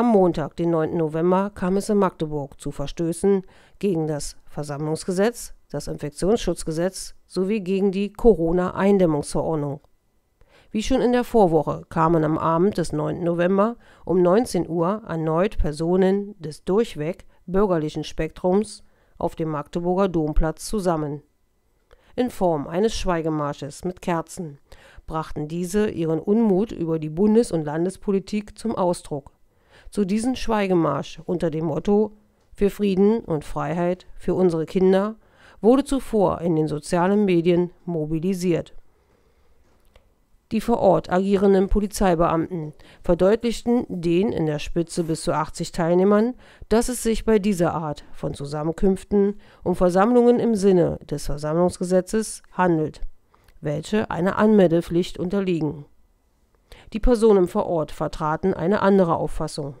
Am Montag, den 9. November, kam es in Magdeburg zu Verstößen gegen das Versammlungsgesetz, das Infektionsschutzgesetz sowie gegen die Corona-Eindämmungsverordnung. Wie schon in der Vorwoche kamen am Abend des 9. November um 19 Uhr erneut Personen des durchweg bürgerlichen Spektrums auf dem Magdeburger Domplatz zusammen. In Form eines Schweigemarsches mit Kerzen brachten diese ihren Unmut über die Bundes- und Landespolitik zum Ausdruck zu diesem Schweigemarsch unter dem Motto Für Frieden und Freiheit für unsere Kinder wurde zuvor in den sozialen Medien mobilisiert. Die vor Ort agierenden Polizeibeamten verdeutlichten den in der Spitze bis zu 80 Teilnehmern, dass es sich bei dieser Art von Zusammenkünften um Versammlungen im Sinne des Versammlungsgesetzes handelt, welche einer Anmeldepflicht unterliegen die Personen vor Ort vertraten eine andere Auffassung.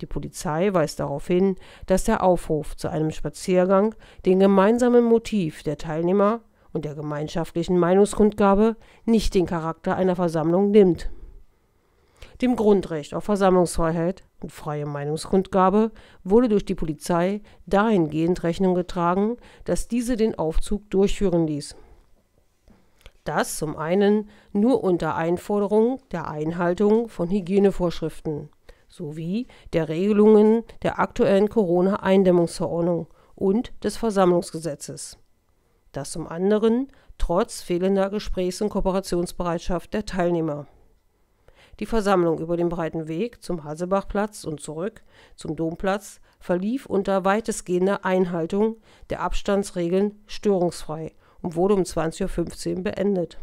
Die Polizei weist darauf hin, dass der Aufruf zu einem Spaziergang den gemeinsamen Motiv der Teilnehmer und der gemeinschaftlichen Meinungsgrundgabe nicht den Charakter einer Versammlung nimmt. Dem Grundrecht auf Versammlungsfreiheit und freie Meinungsgrundgabe wurde durch die Polizei dahingehend Rechnung getragen, dass diese den Aufzug durchführen ließ. Das zum einen nur unter Einforderung der Einhaltung von Hygienevorschriften sowie der Regelungen der aktuellen Corona-Eindämmungsverordnung und des Versammlungsgesetzes. Das zum anderen trotz fehlender Gesprächs- und Kooperationsbereitschaft der Teilnehmer. Die Versammlung über den breiten Weg zum Hasebachplatz und zurück zum Domplatz verlief unter weitestgehender Einhaltung der Abstandsregeln störungsfrei und wurde um 20.15 Uhr beendet.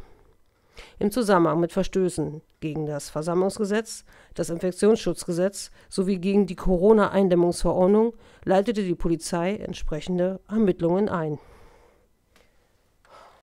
Im Zusammenhang mit Verstößen gegen das Versammlungsgesetz, das Infektionsschutzgesetz sowie gegen die Corona-Eindämmungsverordnung leitete die Polizei entsprechende Ermittlungen ein